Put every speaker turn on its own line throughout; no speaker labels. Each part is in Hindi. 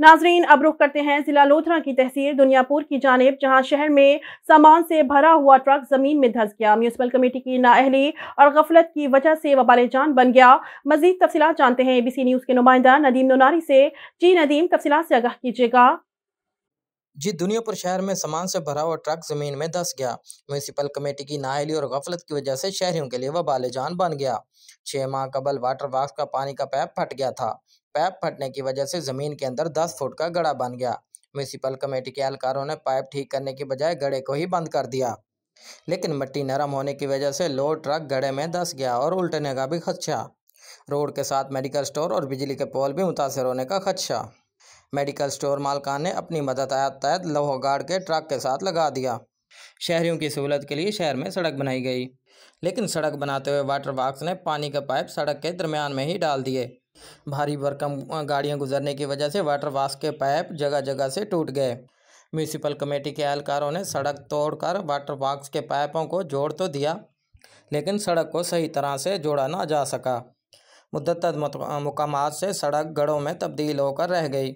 नाजरीन अब रुख करते हैं जिला लोथरा की तहसील दुनियापुर की जानब जहां शहर में सामान से भरा हुआ ट्रक जमीन में धंस गया म्यूनसिपल कमेटी की नाअहली और गफलत की वजह से वबाल जान बन गया मजीद तफसी जानते हैं एबीसी न्यूज के नुमाइंदा नदीम नोनारी से जी नदीम तफसी से आगाह कीजिएगा
जी दुनियापुर शहर में सामान से भरा हुआ ट्रक जमीन में धस गया म्यूनसिपल कमेटी की नाहली और गफलत की वजह से शहरियों के लिए वबाल जान बन गया छह माह कबल वाटर वर्क का पानी का पैप फट गया था पैप फटने की वजह से ज़मीन के अंदर दस फुट का गड़ा बन गया म्यूनसिपल कमेटी के एहलकारों ने पाइप ठीक करने की बजाय गड़े को ही बंद कर दिया लेकिन मिट्टी नरम होने की वजह से लो ट्रक गड़े में धस गया और उल्टने का भी खदशा रोड के साथ मेडिकल स्टोर और बिजली के पोल भी मुतासर होने का खदशा मेडिकल स्टोर मालकान ने अपनी मदद तहत लोहो गाड़ के ट्रक के साथ लगा दिया शहरियों की सहूलत के लिए शहर में सड़क बनाई गई लेकिन सड़क बनाते हुए वाटर वर्कस ने पानी के पाइप सड़क के दरमियान में ही डाल दिए भारी भरकम गाड़ियां गुजरने की वजह से वाटर वाश के पाइप जगह जगह से टूट गए म्यूनसिपल कमेटी के एहलकारों ने सड़क तोड़कर वाटर वाक्स के पाइपों को जोड़ तो दिया लेकिन सड़क को सही तरह से जोड़ा ना जा सका मुद्दत मुकाम से सड़क गढ़ों में तब्दील होकर रह गई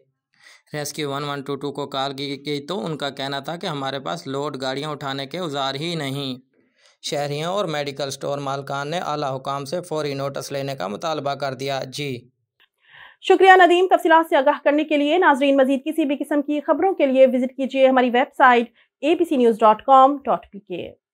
rescue one one two two को कॉल की गई तो उनका कहना था कि हमारे पास लोड गाड़ियाँ उठाने के औजार ही नहीं शहरियों और मेडिकल स्टोर मालकान ने आला हुकाम से फौरी नोटिस लेने का मुतालबा कर दिया जी
शुक्रिया नदीम तफसीत से आगाह करने के लिए नाजरीन मजीद किसी भी किस्म की खबरों के लिए विजिट कीजिए हमारी website A B C news dot com dot P के